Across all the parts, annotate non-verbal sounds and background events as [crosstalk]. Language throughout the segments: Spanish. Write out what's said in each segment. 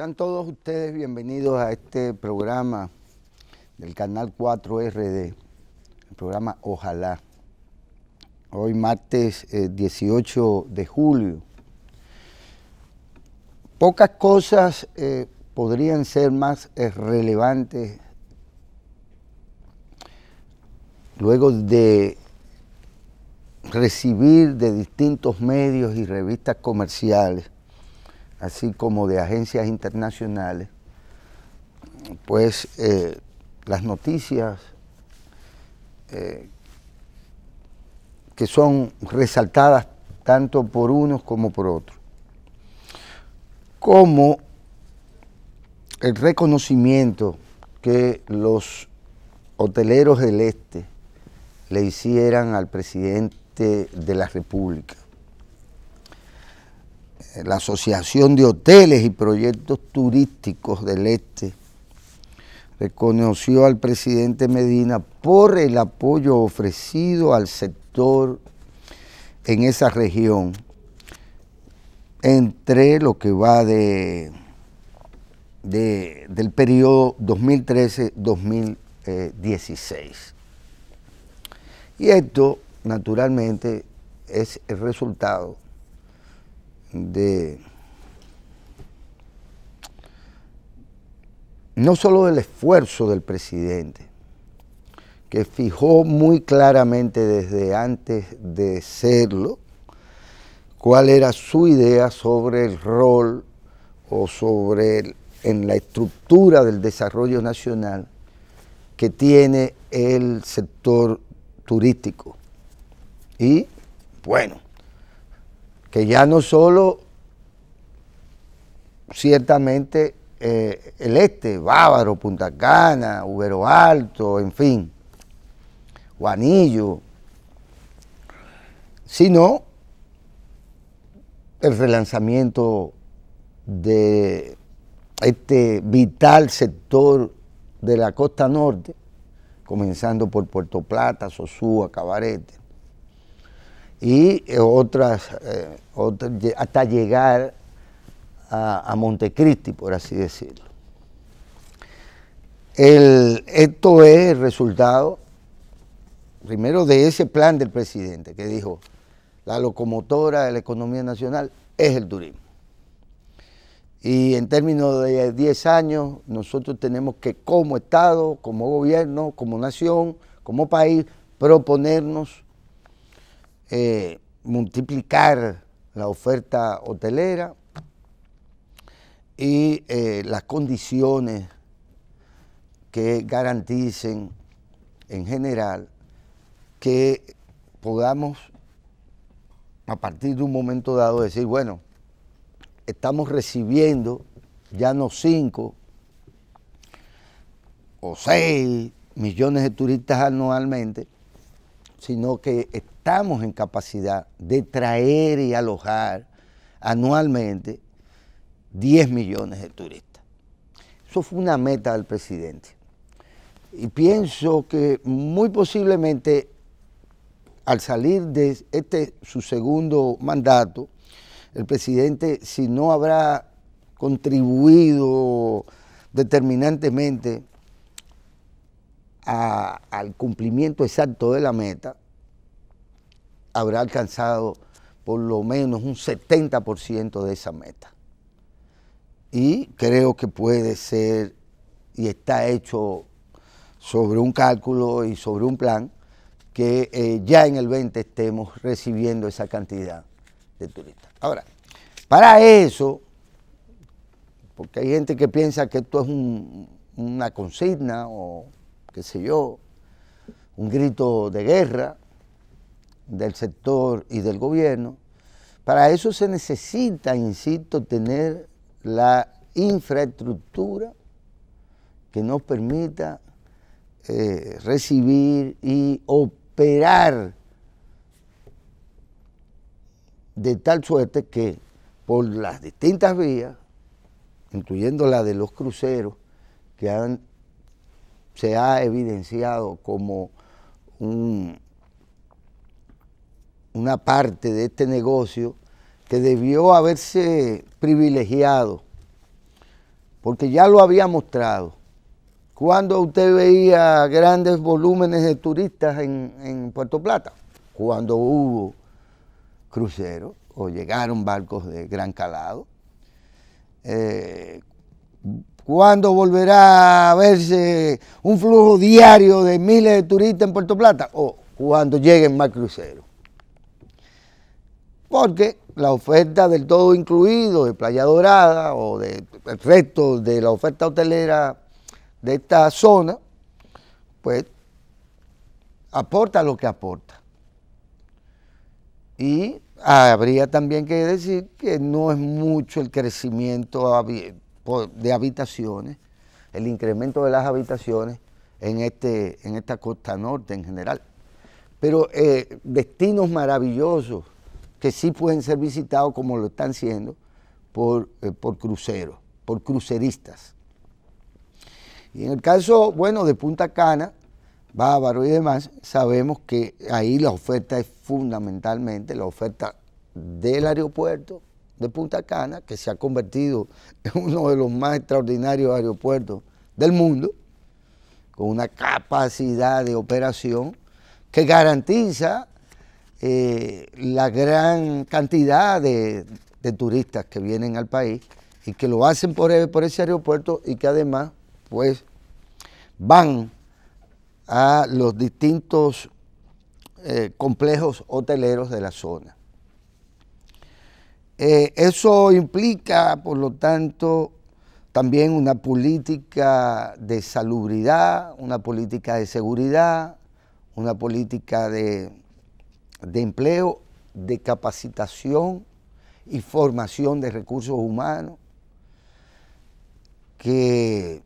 Sean todos ustedes bienvenidos a este programa del canal 4RD, el programa Ojalá. Hoy martes 18 eh, de julio. Pocas cosas eh, podrían ser más eh, relevantes luego de recibir de distintos medios y revistas comerciales así como de agencias internacionales, pues eh, las noticias eh, que son resaltadas tanto por unos como por otros, como el reconocimiento que los hoteleros del Este le hicieran al presidente de la República eh, la Asociación de Hoteles y Proyectos Turísticos del Este reconoció al presidente Medina por el apoyo ofrecido al sector en esa región entre lo que va de, del periodo 2013-2016. Y esto, naturalmente, es el resultado de no solo del esfuerzo del presidente, que fijó muy claramente desde antes de serlo cuál era su idea sobre el rol o sobre en la estructura del desarrollo nacional que tiene el sector turístico. Y bueno, que ya no solo ciertamente eh, el este, Bávaro, Punta Cana, Ubero Alto, en fin, Juanillo, sino el relanzamiento de este vital sector de la costa norte, comenzando por Puerto Plata, Sosúa, Cabarete, y eh, otras, eh, hasta llegar a, Montecristi, por así decirlo. esto es el resultado, primero, de ese plan del presidente que dijo, la locomotora de la economía nacional es el turismo. Y en términos de 10 años, nosotros tenemos que como Estado, como gobierno, como nación, como país, proponernos eh, multiplicar la oferta hotelera y eh, las condiciones que garanticen en general que podamos a partir de un momento dado decir, bueno, estamos recibiendo ya no 5 o 6 millones de turistas anualmente, sino que estamos en capacidad de traer y alojar anualmente 10 millones de turistas. Eso fue una meta del presidente. Y pienso que muy posiblemente al salir de este su segundo mandato, el presidente, si no habrá contribuido determinantemente al cumplimiento exacto de la meta, habrá alcanzado por lo menos un 70% de esa meta. Y creo que puede ser, y está hecho sobre un cálculo y sobre un plan, que eh, ya en el 20 estemos recibiendo esa cantidad de turistas. Ahora, para eso, porque hay gente que piensa que esto es una consigna o qué sé yo, un grito de guerra del sector y del gobierno. Para eso se necesita, insisto, tener la infraestructura que nos permita eh, recibir y operar de tal suerte que por las distintas vías, incluyendo la de los cruceros que han se ha evidenciado como una parte de este negocio que debió haberse privilegiado, porque ya lo había mostrado. cuando usted veía grandes volúmenes de turistas en, Puerto Plata? Cuando hubo cruceros o llegaron barcos de gran calado. Eh, ¿Cuándo volverá a verse un flujo diario de miles de turistas en Puerto Plata? O cuando lleguen más cruceros. Porque la oferta del todo incluido de Playa Dorada o del de, resto de la oferta hotelera de esta zona, pues aporta lo que aporta. Y habría también que decir que no es mucho el crecimiento abierto de habitaciones, el incremento de las habitaciones en, este, en esta costa norte en general. Pero eh, destinos maravillosos que sí pueden ser visitados como lo están siendo por, eh, por cruceros, por cruceristas. Y en el caso, bueno, de Punta Cana, Bávaro y demás, sabemos que ahí la oferta es fundamentalmente la oferta del aeropuerto de Punta Cana, que se ha convertido en uno de los más extraordinarios aeropuertos del mundo, con una capacidad de operación que garantiza eh, la gran cantidad de, turistas que vienen al país y que lo hacen por, e, por ese aeropuerto y que además pues van a los distintos eh, complejos hoteleros de la zona. Eh, eso implica, por lo tanto, también una política de salubridad, una política de seguridad, una política de, de empleo, de capacitación y formación de recursos humanos, que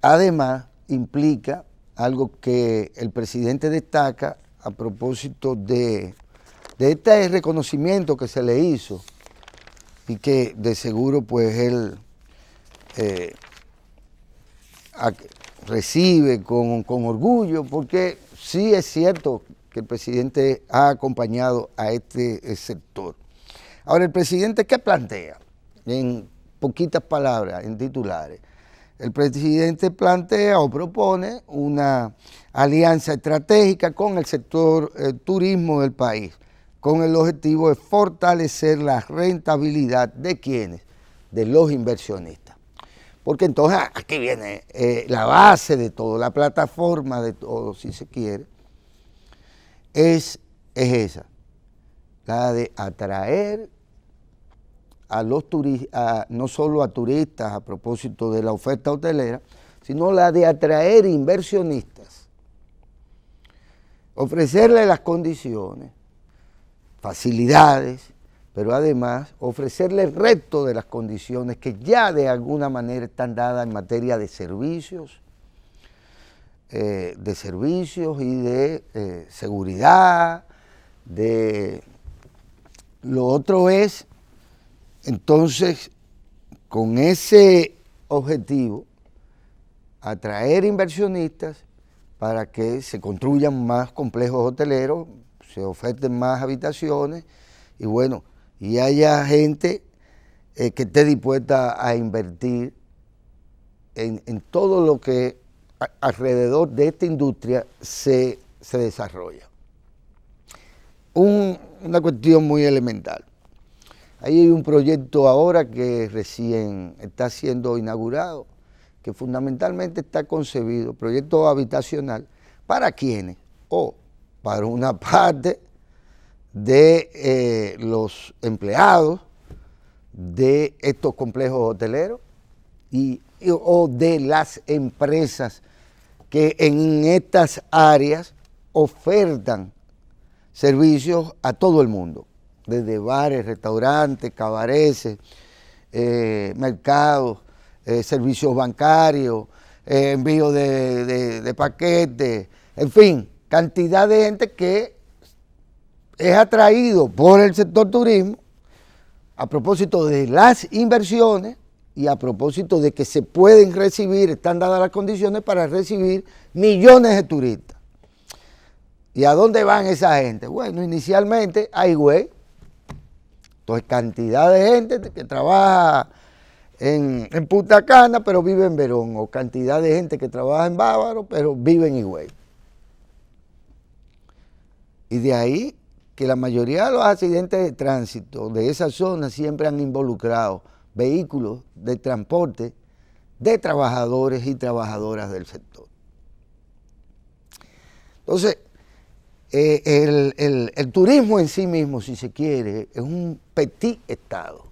además implica algo que el presidente destaca a propósito de de este reconocimiento que se le hizo y que de seguro pues él eh, recibe con, orgullo, porque sí es cierto que el presidente ha acompañado a este eh, sector. Ahora, el presidente, ¿qué plantea? En poquitas palabras, en titulares. El presidente plantea o propone una alianza estratégica con el sector eh, turismo del país con el objetivo de fortalecer la rentabilidad de quienes, de los inversionistas. Porque entonces ah, aquí viene eh, la base de todo, la plataforma de todo, si se quiere, es, es esa, la de atraer a los turistas, no solo a turistas a propósito de la oferta hotelera, sino la de atraer inversionistas, ofrecerle las condiciones facilidades, pero además ofrecerle el resto de las condiciones que ya de alguna manera están dadas en materia de servicios, eh, de servicios y de eh, seguridad, de lo otro es entonces con ese objetivo atraer inversionistas para que se construyan más complejos hoteleros, se oferten más habitaciones y bueno, y haya gente eh, que esté dispuesta a invertir en, todo lo que alrededor de esta industria se, desarrolla. una cuestión muy elemental. hay un proyecto ahora que recién está siendo inaugurado, que fundamentalmente está concebido, proyecto habitacional, para quienes o para una parte de eh, los empleados de estos complejos hoteleros y, o de las empresas que en estas áreas ofertan servicios a todo el mundo, desde bares, restaurantes, cabareces, eh, mercados, eh, servicios bancarios, envío de paquetes, en fin, cantidad de gente que es atraído por el sector turismo a propósito de las inversiones y a propósito de que se pueden recibir, están dadas las condiciones para recibir millones de turistas. ¿Y a dónde van esa gente? Bueno, inicialmente a Higüey. Entonces, cantidad de gente que trabaja en, Punta Cana, pero vive en Verón, o cantidad de gente que trabaja en Bávaro, pero vive en Higüey. Y de ahí que la mayoría de los accidentes de tránsito de esa zona siempre han involucrado vehículos de transporte de trabajadores y trabajadoras del sector. Entonces, eh, el, turismo en sí mismo, si se quiere, es un petit estado,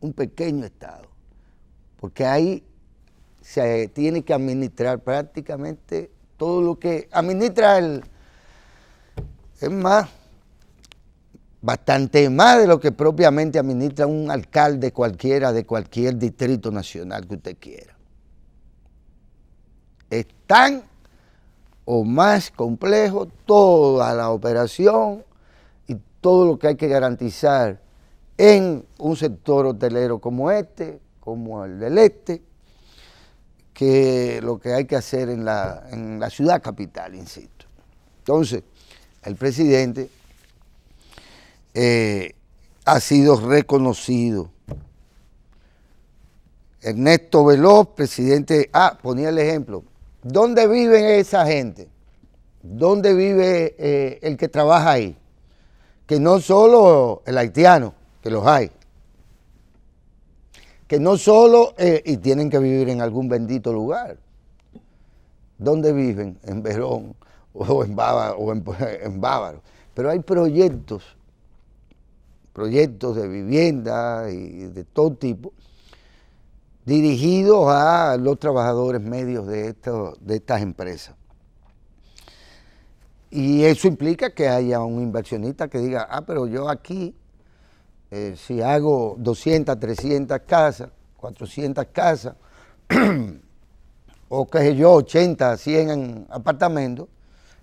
un pequeño estado, porque ahí se tiene que administrar prácticamente todo lo que administra el, es más, bastante más de lo que propiamente administra un alcalde cualquiera de cualquier distrito nacional que usted quiera. Es tan o más complejo toda la operación y todo lo que hay que garantizar en un sector hotelero como este, como el del este, que lo que hay que hacer en la, en la ciudad capital, insisto. Entonces, el presidente, eh, ha sido reconocido. Ernesto Veloz, presidente, ah, ponía el ejemplo, ¿dónde vive esa gente? ¿Dónde vive eh, el que trabaja ahí? Que no solo el haitiano, que los hay, que no solo, eh, y tienen que vivir en algún bendito lugar. ¿Dónde viven? En Verón, o en bávaro. O [laughs] en, bávaro. Pero hay proyectos, proyectos de vivienda y de todo tipo, dirigidos a los trabajadores medios de, esto de estas empresas. Y eso implica que haya un inversionista que diga, ah, pero yo aquí, eh, si hago 200, 300 casas, 400 casas, [clears throat] o qué sé yo, 80, 100 apartamentos,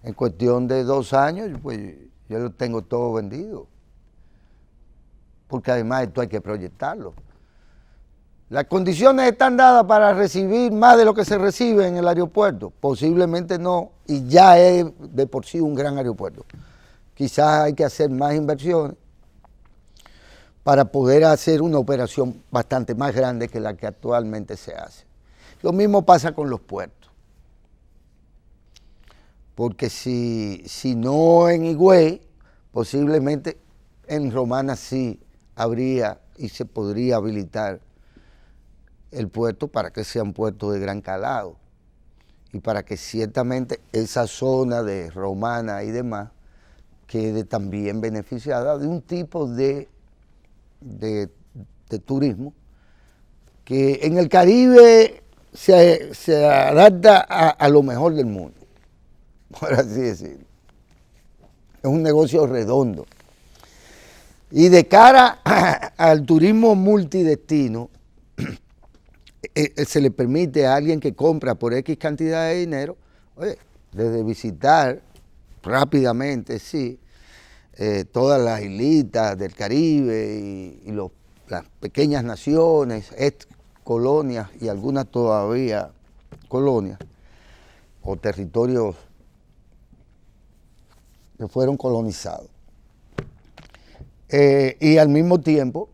en cuestión de dos años, pues yo lo tengo todo vendido. Porque además esto hay que proyectarlo. Las condiciones están dadas para recibir más de lo que se recibe en el aeropuerto. Posiblemente no, y ya es de por sí un gran aeropuerto. Quizás hay que hacer más inversiones para poder hacer una operación bastante más grande que la que actualmente se hace. Lo mismo pasa con los puertos porque si, no en Higüey, posiblemente en Romana sí habría y se podría habilitar el puerto para que sea un puerto de gran calado y para que ciertamente esa zona de Romana y demás quede también beneficiada de un tipo de, de, turismo que en el Caribe se, adapta a lo mejor del mundo. [laughs] por así decirlo. Es un negocio redondo. Y de cara [clears throat] al turismo multidestino, [clears throat] eh, eh, se le permite a alguien que compra por X cantidad de dinero, oye, desde visitar rápidamente, sí, eh, todas las islitas del Caribe y, las pequeñas naciones, colonias y algunas todavía colonias o territorios que fueron colonizados. Eh, y al mismo tiempo,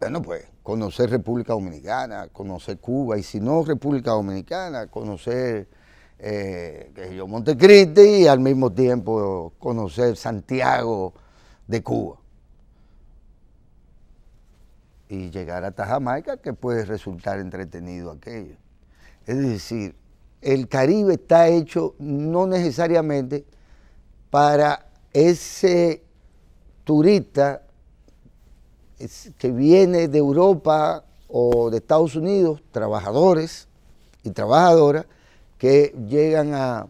bueno, pues conocer República Dominicana, conocer Cuba, y si no República Dominicana, conocer eh, yo, Montecristi y al mismo tiempo conocer Santiago de Cuba. Y llegar a Jamaica, que puede resultar entretenido aquello. Es decir, el Caribe está hecho no necesariamente para ese turista que viene de Europa o de Estados Unidos, trabajadores y trabajadoras que llegan a,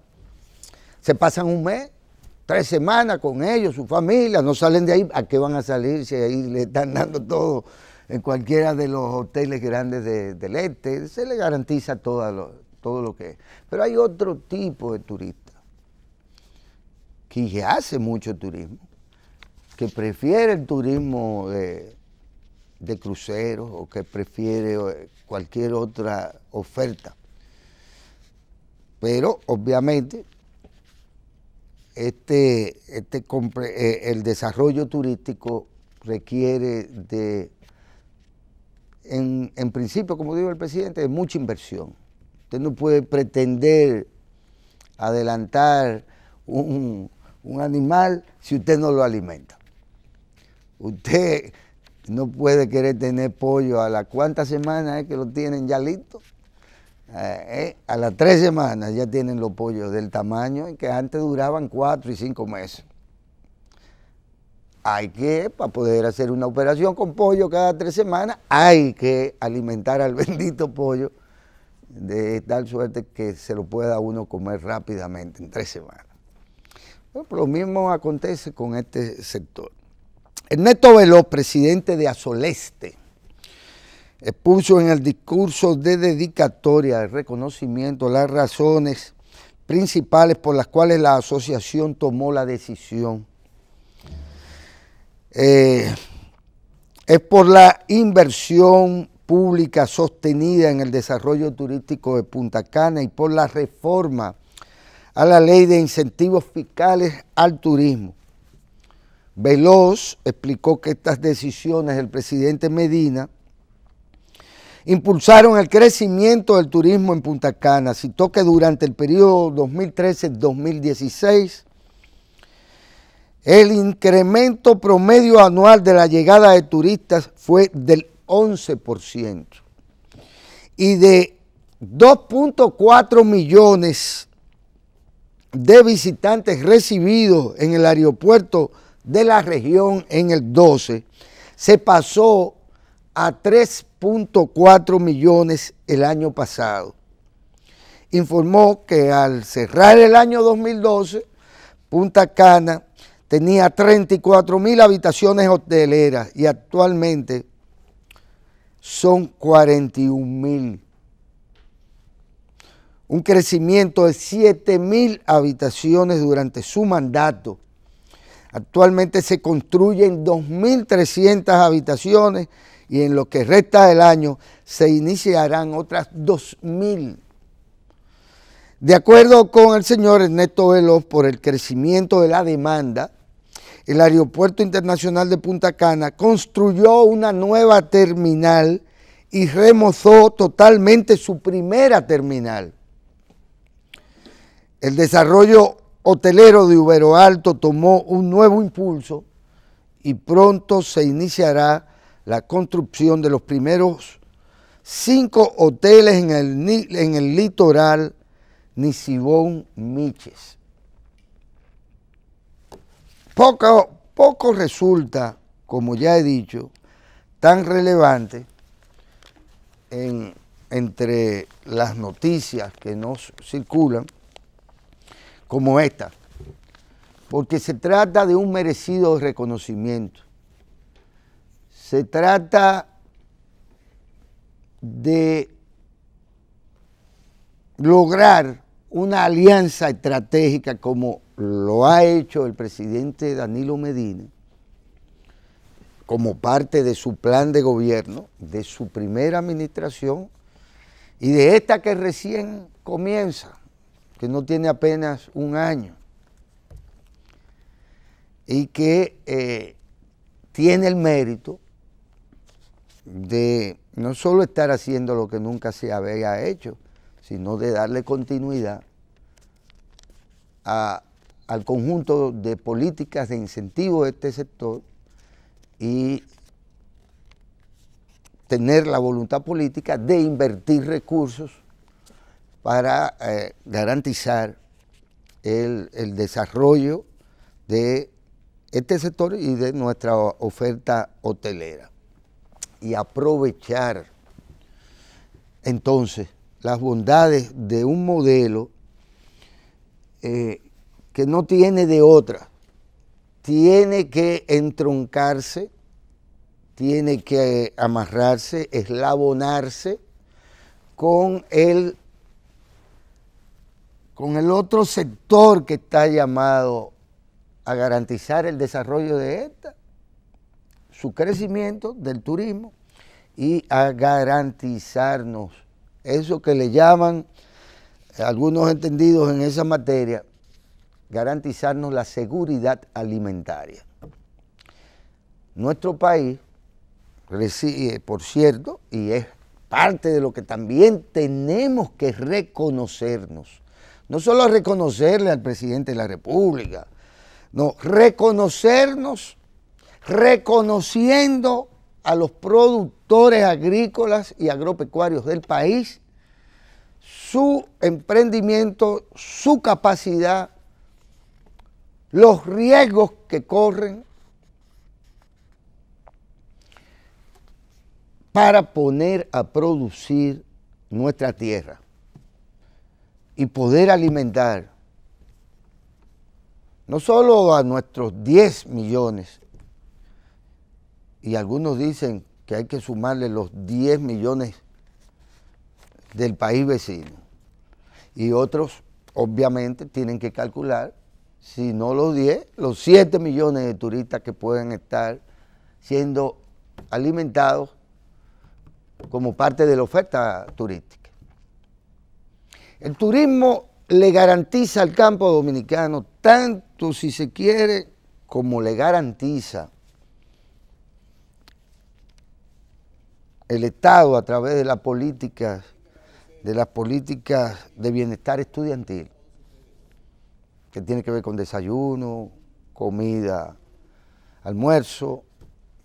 se pasan un mes, tres semanas con ellos, su familia, no salen de ahí, ¿a qué van a salir si ahí le están dando todo en cualquiera de los hoteles grandes del este? Se le garantiza todo lo, todo lo que es. Pero hay otro tipo de turistas que hace mucho turismo, que prefiere el turismo de, cruceros o que prefiere eh, cualquier otra oferta. Pero obviamente este, este eh, el desarrollo turístico requiere de, en, en, principio, como dijo el presidente, de mucha inversión. Usted no puede pretender adelantar un, un animal si usted no lo alimenta. Usted no puede querer tener pollo a las cuantas semanas es que lo tienen ya listo. Eh, eh, a las tres semanas ya tienen los pollos del tamaño que antes duraban cuatro y cinco meses. Hay que, para poder hacer una operación con pollo cada tres semanas, hay que alimentar al [laughs] bendito pollo de tal suerte que se lo pueda uno comer rápidamente en tres semanas. Pues lo mismo acontece con este sector. Ernesto Veloz, presidente de Azoleste, expuso en el discurso de dedicatoria de reconocimiento las razones principales por las cuales la asociación tomó la decisión. Eh, es por la inversión pública sostenida en el desarrollo turístico de Punta Cana y por la reforma a la ley de incentivos fiscales al turismo. Veloz explicó que estas decisiones del presidente Medina impulsaron el crecimiento del turismo en Punta Cana. Citó que durante el periodo 2013-2016 el incremento promedio anual de la llegada de turistas fue del 11% y de 2.4 millones de visitantes recibidos en el aeropuerto de la región en el 12 se pasó a 3.4 millones el año pasado. Informó que al cerrar el año 2012, Punta Cana tenía 34 mil habitaciones hoteleras y actualmente son 41 mil un crecimiento de 7.000 habitaciones durante su mandato. Actualmente se construyen 2.300 habitaciones y en lo que resta del año se iniciarán otras 2.000. De acuerdo con el señor Ernesto Veloz, por el crecimiento de la demanda, el Aeropuerto Internacional de Punta Cana construyó una nueva terminal y remozó totalmente su primera terminal. El desarrollo hotelero de Ubero Alto tomó un nuevo impulso y pronto se iniciará la construcción de los primeros cinco hoteles en el, en el litoral Nisibón Miches. Poco, poco resulta, como ya he dicho, tan relevante entre las noticias que nos circulan como esta, porque se trata de un merecido reconocimiento. Se trata de lograr una alianza estratégica como lo ha hecho el presidente Danilo Medina, como parte de su plan de gobierno, de su primera administración y de esta que recién comienza que no tiene apenas un año y que eh, tiene el mérito de no solo estar haciendo lo que nunca se había hecho, sino de darle continuidad al conjunto de políticas de incentivo de este sector y tener la voluntad política de invertir recursos para eh, garantizar el, desarrollo de este sector y de nuestra oferta hotelera. Y aprovechar entonces las bondades de un modelo eh, que no tiene de otra. Tiene que entroncarse, tiene que amarrarse, eslabonarse con el con el otro sector que está llamado a garantizar el desarrollo de esta, su crecimiento del turismo y a garantizarnos eso que le llaman algunos entendidos en esa materia, garantizarnos la seguridad alimentaria. Nuestro país recibe, por cierto, y es parte de lo que también tenemos que reconocernos, no solo reconocerle al presidente de la República, no, reconocernos reconociendo a los productores agrícolas y agropecuarios del país su emprendimiento, su capacidad, los riesgos que corren para poner a producir nuestra tierra y poder alimentar no solo a nuestros 10 millones, y algunos dicen que hay que sumarle los 10 millones del país vecino, y otros obviamente tienen que calcular, si no los 10, los 7 millones de turistas que pueden estar siendo alimentados como parte de la oferta turística. El turismo le garantiza al campo dominicano tanto si se quiere como le garantiza el Estado a través de las políticas de las políticas de bienestar estudiantil, que tiene que ver con desayuno, comida, almuerzo,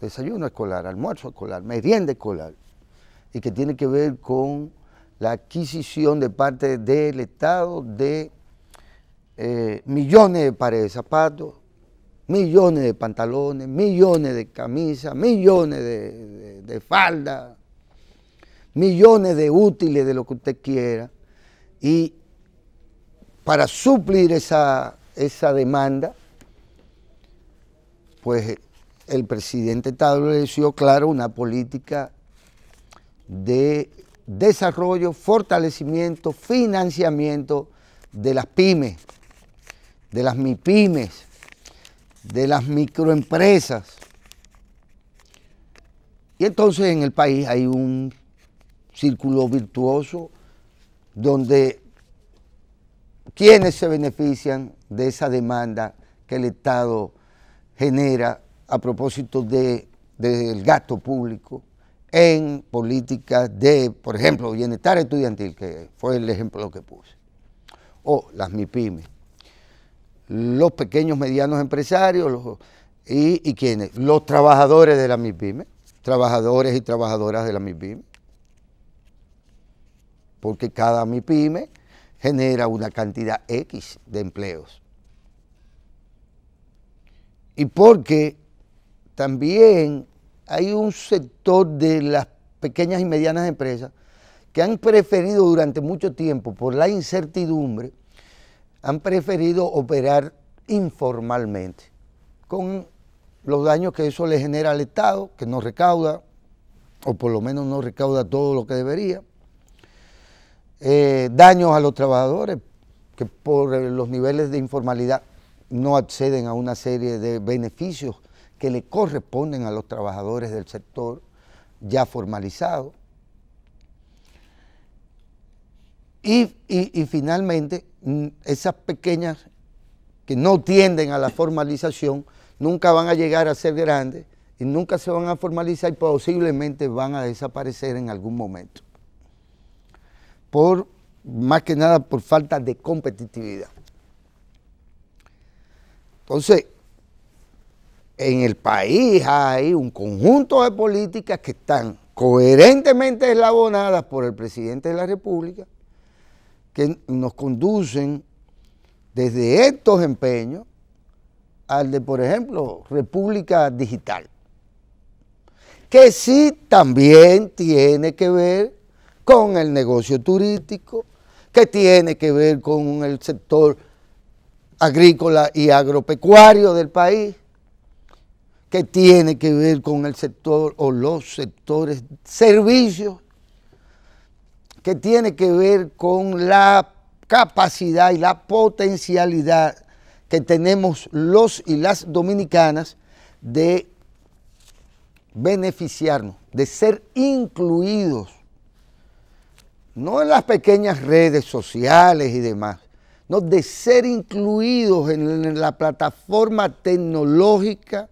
desayuno escolar, almuerzo escolar, merienda escolar, y que tiene que ver con la adquisición de parte del Estado de eh, millones de pares de zapatos, millones de pantalones, millones de camisas, millones de, faldas, millones de útiles de lo que usted quiera. Y para suplir esa, esa demanda, pues el presidente estableció, claro, una política de desarrollo, fortalecimiento, financiamiento de las pymes, de las MIPYMES, de las microempresas. Y entonces en el país hay un círculo virtuoso donde quienes se benefician de esa demanda que el Estado genera a propósito del gasto público, en políticas de, por ejemplo, bienestar estudiantil, que fue el ejemplo que puse, o las MIPYME. los pequeños medianos empresarios y, y quienes, los trabajadores de las MIPYME, trabajadores y trabajadoras de las MIPIME, porque cada MIPIME genera una cantidad X de empleos. Y porque también hay un sector de las pequeñas y medianas empresas que han preferido durante mucho tiempo, por la incertidumbre, han preferido operar informalmente, con los daños que eso le genera al Estado, que no recauda, o por lo menos no recauda todo lo que debería, eh, daños a los trabajadores, que por los niveles de informalidad no acceden a una serie de beneficios que le corresponden a los trabajadores del sector ya formalizado. Y, finalmente, mm, esas pequeñas que no tienden a la formalización nunca van a llegar a ser grandes y nunca se van a formalizar y posiblemente van a desaparecer en algún momento. Por, más que nada por falta de competitividad. Entonces, en el país hay un conjunto de políticas que están coherentemente eslabonadas por el presidente de la República, que nos conducen desde estos empeños al de, por ejemplo, República Digital, que sí también tiene que ver con el negocio turístico, que tiene que ver con el sector agrícola y agropecuario del país, que tiene que ver con el sector o los sectores servicios, que tiene que ver con la capacidad y la potencialidad que tenemos los y las dominicanas de beneficiarnos, de ser incluidos, no en las pequeñas redes sociales y demás, no, de ser incluidos en la plataforma tecnológica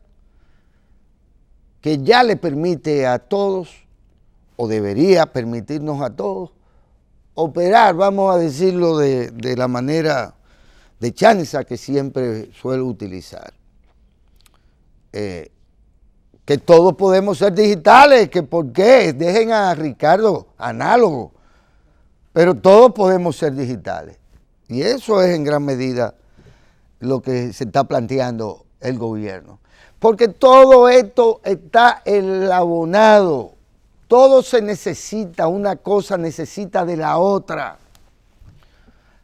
que ya le permite a todos, o debería permitirnos a todos, operar, vamos a decirlo de, la manera de chanza que siempre suelo utilizar. Eh, que todos podemos ser digitales, que por qué, dejen a Ricardo análogo, pero todos podemos ser digitales. Y eso es en gran medida lo que se está planteando el gobierno. Porque todo esto está elabonado. Todo se necesita, una cosa necesita de la otra.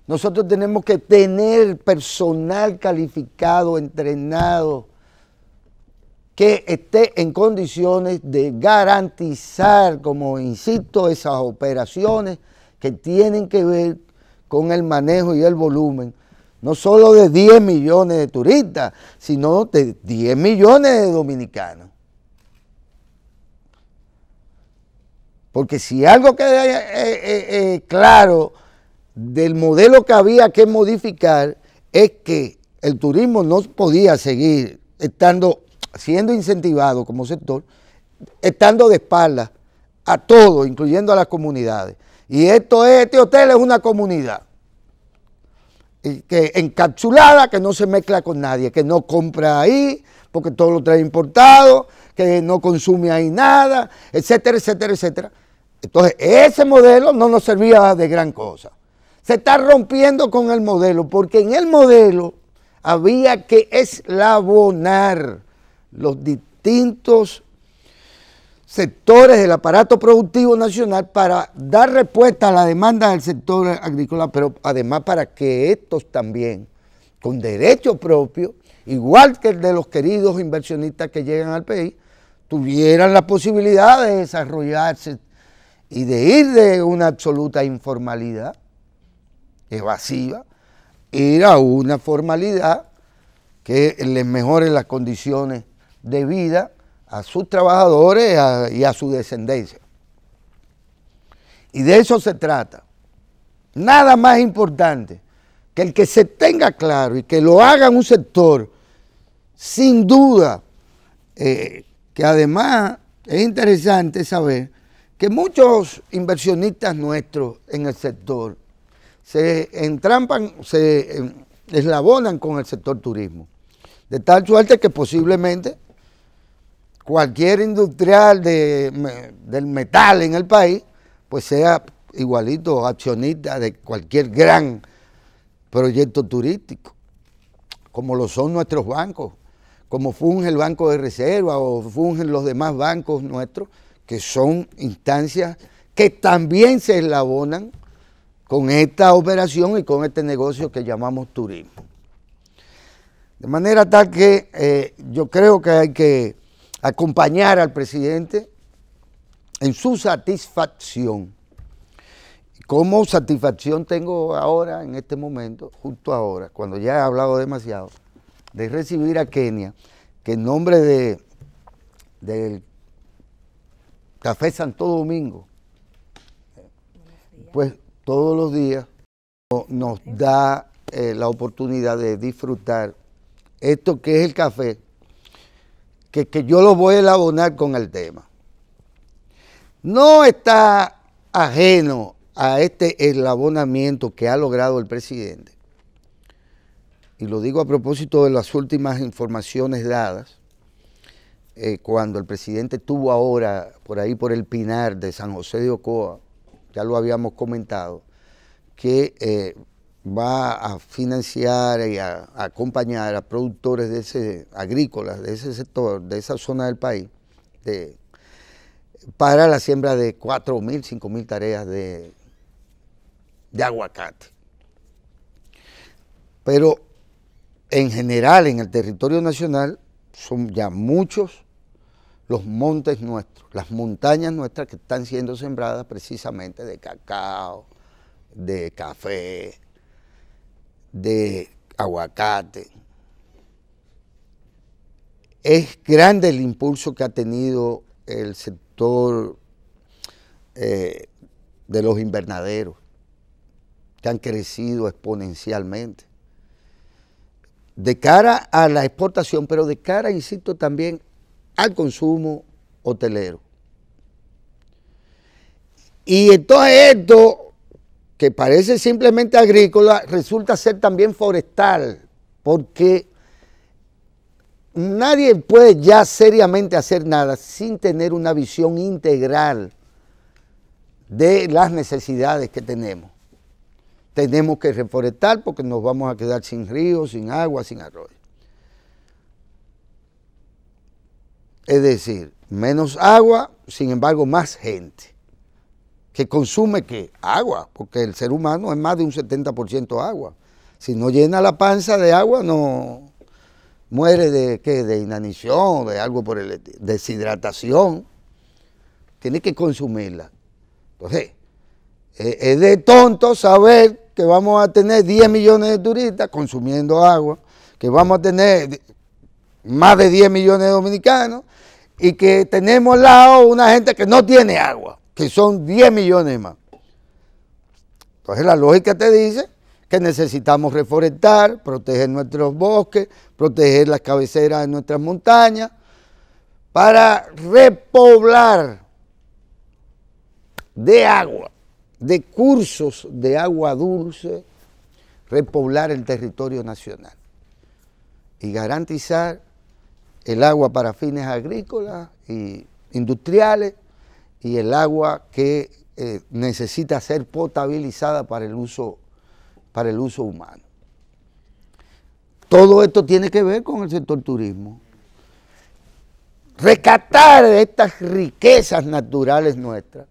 Nosotros tenemos que tener personal calificado, entrenado, que esté en condiciones de garantizar, como insisto, esas operaciones que tienen que ver con el manejo y el volumen no solo de 10 millones de turistas, sino de 10 millones de dominicanos. Porque si algo queda eh, eh, eh, claro del modelo que había que modificar es que el turismo no podía seguir estando, siendo incentivado como sector, estando de espaldas a todos, incluyendo a las comunidades. Y esto este hotel es una comunidad que encapsulada, que no se mezcla con nadie, que no compra ahí, porque todo lo trae importado, que no consume ahí nada, etcétera, etcétera, etcétera. Entonces, ese modelo no nos servía de gran cosa. Se está rompiendo con el modelo, porque en el modelo había que eslabonar los distintos sectores del aparato productivo nacional para dar respuesta a la demanda del sector agrícola, pero además para que estos también, con derecho propio, igual que el de los queridos inversionistas que llegan al país, tuvieran la posibilidad de desarrollarse y de ir de una absoluta informalidad evasiva, ir a una formalidad que les mejore las condiciones de vida a sus trabajadores y a su descendencia. Y de eso se trata. Nada más importante que el que se tenga claro y que lo haga un sector, sin duda, eh, que además es interesante saber que muchos inversionistas nuestros en el sector se entrampan, se em, eslabonan con el sector turismo. De tal suerte que posiblemente cualquier industrial del metal en el país, pues sea igualito accionista de cualquier gran proyecto turístico, como lo son nuestros bancos, como funge el Banco de Reserva o fungen los demás bancos nuestros, que son instancias que también se eslabonan con esta operación y con este negocio que llamamos turismo. De manera tal que eh, yo creo que hay que acompañar al presidente en su satisfacción. ¿Cómo satisfacción tengo ahora, en este momento, justo ahora, cuando ya he hablado demasiado, de recibir a Kenia, que en nombre de, del Café Santo Domingo, pues todos los días nos da eh, la oportunidad de disfrutar esto que es el café, que, yo lo voy a elaborar con el tema. No está ajeno a este elabonamiento que ha logrado el presidente, y lo digo a propósito de las últimas informaciones dadas, eh, cuando el presidente tuvo ahora por ahí por el Pinar de San José de Ocoa, ya lo habíamos comentado, que eh, va a financiar y a, acompañar a productores de ese, agrícolas de ese sector, de esa zona del país, para la siembra de 4.000, 5.000 tareas de, de aguacate. Pero en general en el territorio nacional son ya muchos los montes nuestros, las montañas nuestras que están siendo sembradas precisamente de cacao, de café, de aguacate. Es grande el impulso que ha tenido el sector eh, de los invernaderos, que han crecido exponencialmente. De cara a la exportación, pero de cara, insisto, también al consumo hotelero. Y todo esto que parece simplemente agrícola, resulta ser también forestal, porque nadie puede ya seriamente hacer nada sin tener una visión integral de las necesidades que tenemos. Tenemos que reforestar porque nos vamos a quedar sin ríos, sin agua, sin arroyo. Es decir, menos agua, sin embargo, más gente que consume qué? Agua, porque el ser humano es más de un 70% agua. Si no llena la panza de agua, no muere de qué? De inanición, de algo por el deshidratación. Tiene que consumirla. Entonces, e, es de tonto saber que vamos a tener 10 millones de turistas consumiendo agua, que vamos a tener más de 10 millones de dominicanos y que tenemos al lado una gente que no tiene agua que son 10 millones más. Entonces la lógica te dice que necesitamos reforestar, proteger nuestros bosques, proteger las cabeceras de nuestras montañas, para repoblar de agua, de cursos de agua dulce, repoblar el territorio nacional y garantizar el agua para fines agrícolas e industriales y el agua que eh, necesita ser potabilizada para el, uso, para el uso humano. Todo esto tiene que ver con el sector turismo. Rescatar estas riquezas naturales nuestras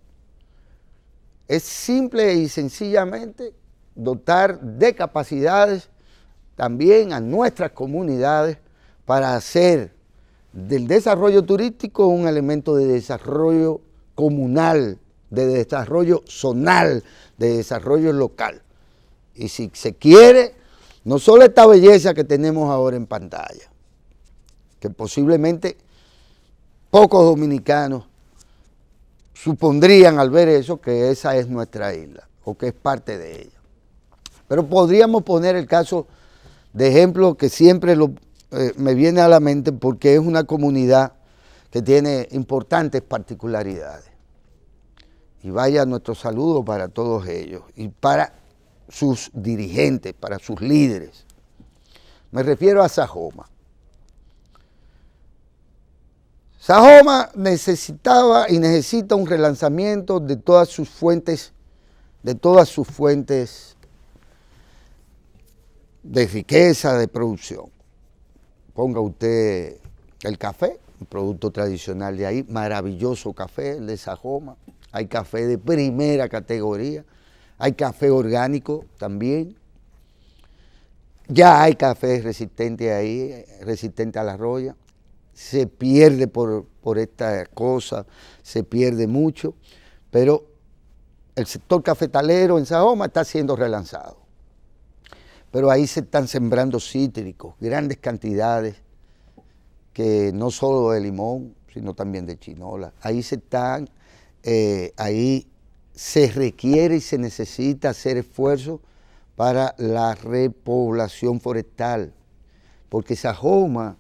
es simple y sencillamente dotar de capacidades también a nuestras comunidades para hacer del desarrollo turístico un elemento de desarrollo comunal, de desarrollo zonal, de desarrollo local. Y si se quiere, no solo esta belleza que tenemos ahora en pantalla, que posiblemente pocos dominicanos supondrían al ver eso que esa es nuestra isla o que es parte de ella. Pero podríamos poner el caso de ejemplo que siempre eh, me viene a la mente porque es una comunidad que tiene importantes particularidades. Y vaya nuestro saludo para todos ellos y para sus dirigentes, para sus líderes. Me refiero a Sajoma. Sajoma necesitaba y necesita un relanzamiento de todas sus fuentes, de todas sus fuentes de riqueza, de producción. Ponga usted el café, un producto tradicional de ahí, maravilloso café, de Sajoma, hay café de primera categoría, hay café orgánico también. Ya hay cafés resistente ahí, resistente a la roya. Se pierde por, por esta cosa, se pierde mucho, pero el sector cafetalero en Sahoma está siendo relanzado. Pero ahí se están sembrando cítricos, grandes cantidades, que no solo de limón, sino también de chinola. Ahí se están eh, ahí se requiere y se necesita hacer esfuerzo para la repoblación forestal, porque Sajoma,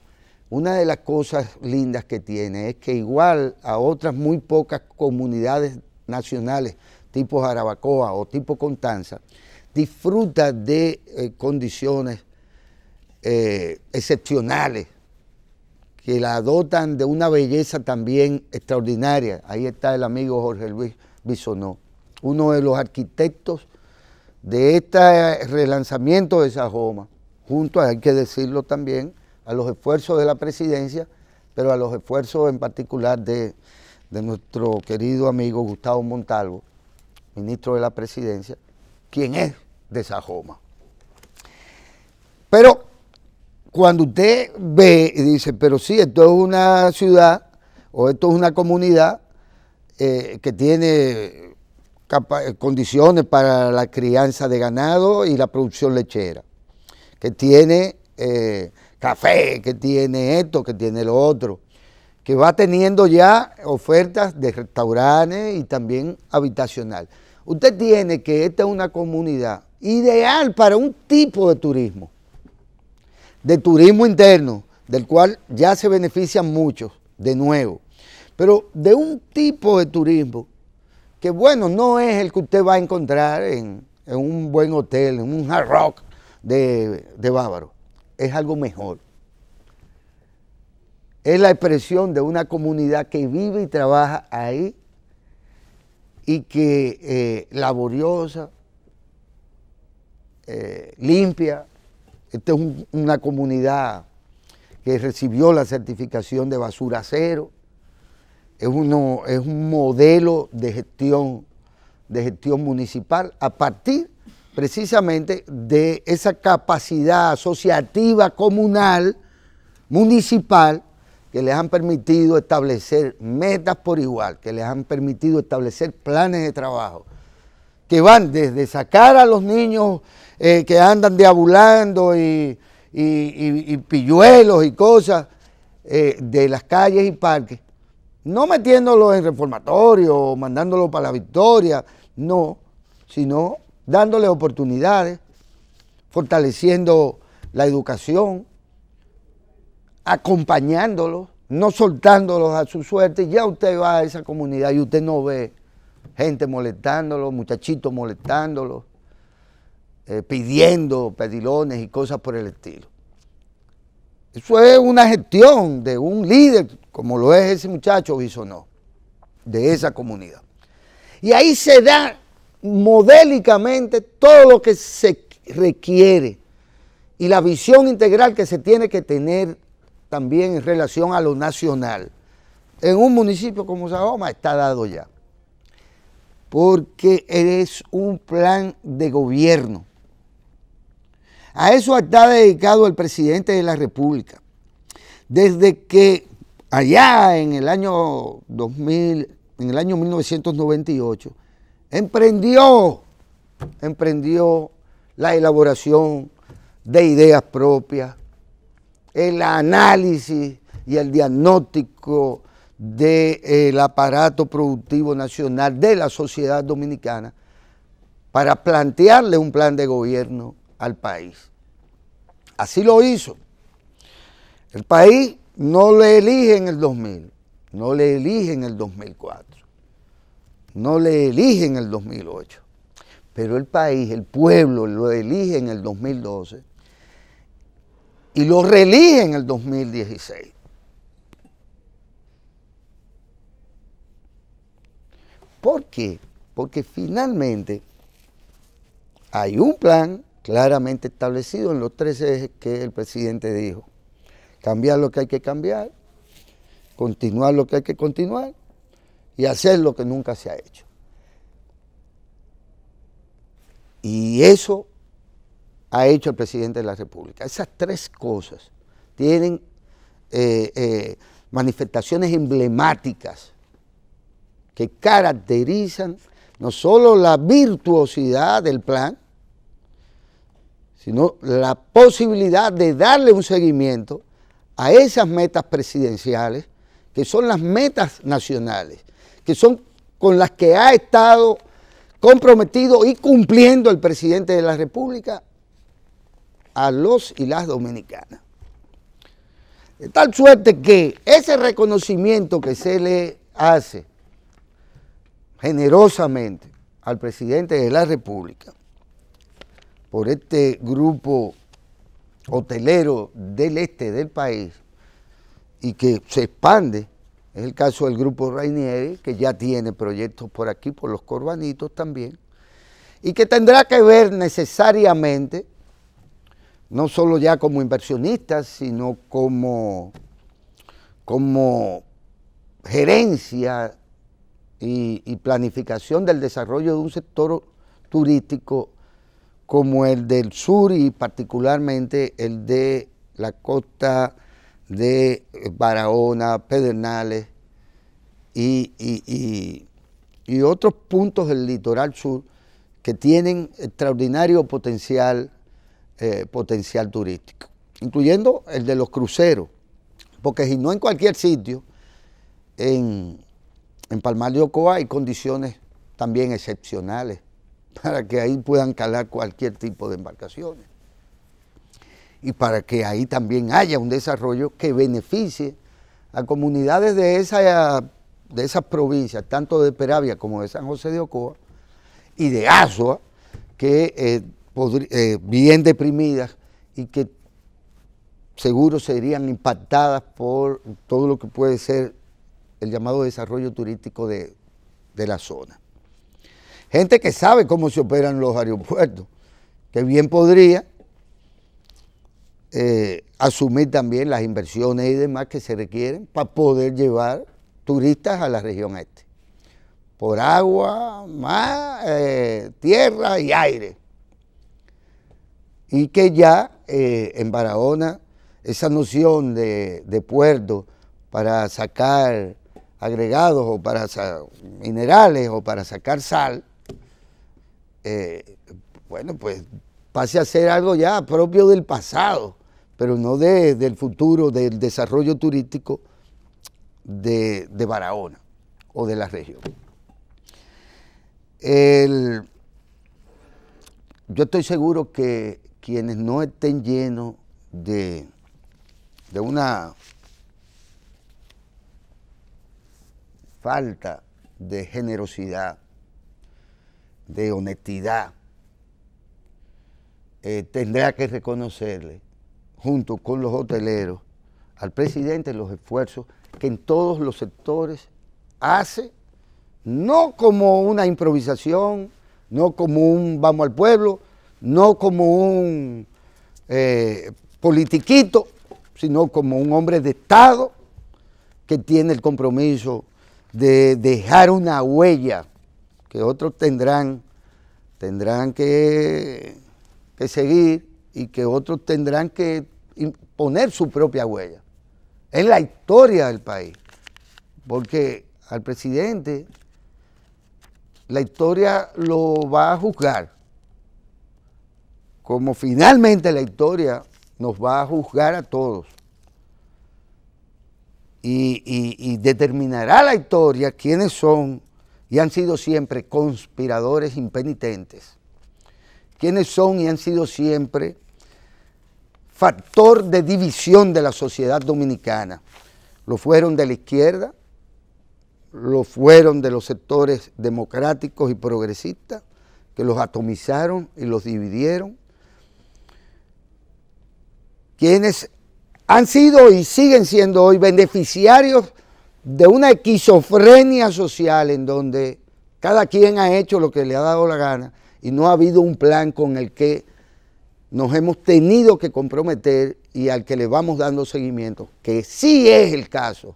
una de las cosas lindas que tiene es que igual a otras muy pocas comunidades nacionales, tipo Jarabacoa o tipo Contanza, disfruta de eh, condiciones eh, excepcionales que la dotan de una belleza también extraordinaria. Ahí está el amigo Jorge Luis Bisonó, uno de los arquitectos de este relanzamiento de Sajoma, junto, hay que decirlo también, a los esfuerzos de la presidencia, pero a los esfuerzos en particular de, nuestro querido amigo Gustavo Montalvo, ministro de la presidencia, quien es de Sajoma. Pero cuando usted ve y dice, pero sí, esto es una ciudad o esto es una comunidad eh, que tiene eh, condiciones para la crianza de ganado y la producción lechera, que tiene eh, café, que tiene esto, que tiene lo otro, que va teniendo ya ofertas de restaurantes y también habitacional. Usted tiene que esta es una comunidad ideal para un tipo de turismo de turismo interno, del cual ya se benefician muchos, de nuevo, pero de un tipo de turismo que, bueno, no es el que usted va a encontrar en, un buen hotel, en un hard rock de, de Bávaro, es algo mejor. Es la expresión de una comunidad que vive y trabaja ahí y que eh, laboriosa, eh, limpia, esta es una comunidad que recibió la certificación de basura cero. Es, es un modelo de gestión, de gestión municipal a partir precisamente de esa capacidad asociativa comunal, municipal, que les han permitido establecer metas por igual, que les han permitido establecer planes de trabajo, que van desde sacar a los niños eh, que andan deabulando y, pilluelos y cosas eh, de las calles y parques, no metiéndolos en reformatorio o mandándolos para la victoria, no, sino dándoles oportunidades, fortaleciendo la educación, acompañándolos, no soltándolos a su suerte. Ya usted va a esa comunidad y usted no ve gente molestándolo, muchachitos molestándolo, eh, pidiendo pedilones y cosas por el estilo. Eso es una gestión de un líder, como lo es ese muchacho no, de esa comunidad. Y ahí se da modélicamente todo lo que se requiere y la visión integral que se tiene que tener también en relación a lo nacional. En un municipio como Sahoma está dado ya porque es un plan de gobierno. A eso está dedicado el presidente de la República. Desde que allá en el año 2000, en el año 1998, emprendió, emprendió la elaboración de ideas propias, el análisis y el diagnóstico del aparato productivo nacional, de la sociedad dominicana, para plantearle un plan de gobierno al país. Así lo hizo. El país no le elige en el 2000, no le elige en el 2004, no le elige en el 2008, pero el país, el pueblo, lo elige en el 2012 y lo reelige en el 2016. ¿Por qué? Porque finalmente hay un plan claramente establecido en los tres ejes que el presidente dijo. Cambiar lo que hay que cambiar, continuar lo que hay que continuar y hacer lo que nunca se ha hecho. Y eso ha hecho el presidente de la República. Esas tres cosas tienen eh, eh, manifestaciones emblemáticas que caracterizan no solo la virtuosidad del plan, sino la posibilidad de darle un seguimiento a esas metas presidenciales, que son las metas nacionales, que son con las que ha estado comprometido y cumpliendo el presidente de la República a los y las dominicanas. De tal suerte que ese reconocimiento que se le hace generosamente al presidente de la República por este grupo hotelero del este del país y que se expande. Es el caso del grupo Rainieri, que ya tiene proyectos por aquí, por los corbanitos también, y que tendrá que ver necesariamente, no solo ya como inversionistas, sino como, como gerencia y, planificación del desarrollo de un sector turístico como el del sur y particularmente el de la costa de Barahona, Pedernales y, otros puntos del litoral sur que tienen extraordinario potencial, eh, potencial turístico, incluyendo el de los cruceros, porque si no en cualquier sitio, en, en Palmar de Ocoa hay condiciones también excepcionales [laughs] para que ahí puedan calar cualquier tipo de embarcaciones y para que ahí también haya un desarrollo que beneficie a comunidades de, esa, de esas provincias, tanto de Peravia como de San José de Ocoa y de Azua, que eh, eh, bien deprimidas y que seguro serían impactadas por todo lo que puede ser el llamado desarrollo turístico de, la zona. Gente que sabe cómo se operan los aeropuertos, que bien podría eh, asumir también las inversiones y demás que se requieren para poder llevar turistas a la región este. Por agua, mar, eh, tierra y aire. Y que ya eh, en Barahona esa noción de, de puerto para sacar agregados o para minerales o para sacar sal, eh, bueno, pues pase a ser algo ya propio del pasado, pero no de, del futuro, del desarrollo turístico de, Barahona o de la región. yo estoy seguro que quienes no estén llenos de una falta de generosidad, de honestidad, eh, tendrá que reconocerle, junto con los hoteleros, al presidente los esfuerzos que en todos los sectores hace, no como una improvisación, no como un vamos al pueblo, no como un eh, politiquito, sino como un hombre de Estado que tiene el compromiso de dejar una huella que otros tendrán, tendrán que, que seguir y que otros tendrán que poner su propia huella. Es la historia del país, porque al presidente la historia lo va a juzgar, como finalmente la historia nos va a juzgar a todos y, determinará la historia quiénes son y han sido siempre conspiradores impenitentes, quiénes son y han sido siempre factor de división de la sociedad dominicana. Lo fueron de la izquierda, lo fueron de los sectores democráticos y progresistas, que los atomizaron y los dividieron, quienes han sido y siguen siendo hoy beneficiarios de una esquizofrenia social en donde cada quien ha hecho lo que le ha dado la gana y no ha habido un plan con el que nos hemos tenido que comprometer y al que le vamos dando seguimiento, que sí es el caso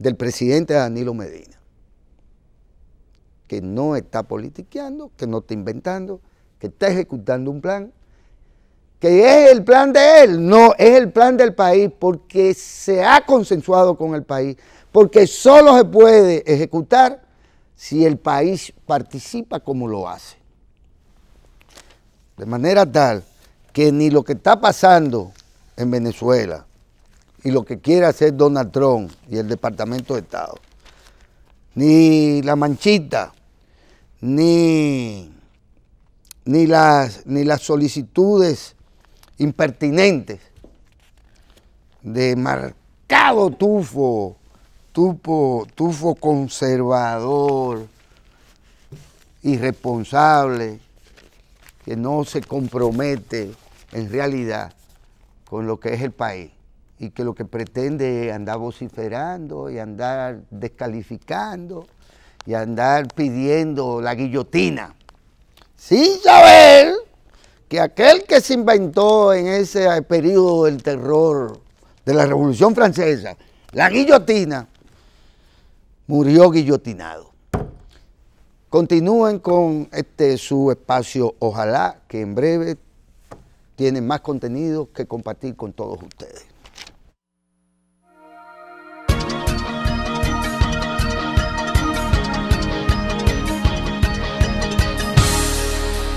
del presidente Danilo Medina, que no está politiqueando, que no está inventando, que está ejecutando un plan que es el plan de él, no, es el plan del país porque se ha consensuado con el país, porque solo se puede ejecutar si el país participa como lo hace. De manera tal que ni lo que está pasando en Venezuela y lo que quiere hacer Donald Trump y el Departamento de Estado, ni la manchita, ni, ni, las, ni las solicitudes impertinentes, de marcado tufo, tufo, tufo conservador, irresponsable, que no se compromete en realidad con lo que es el país y que lo que pretende es andar vociferando y andar descalificando y andar pidiendo la guillotina, ¡Sí, saber que aquel que se inventó en ese periodo del terror de la Revolución Francesa, la guillotina, murió guillotinado. Continúen con este su espacio, ojalá que en breve tienen más contenido que compartir con todos ustedes.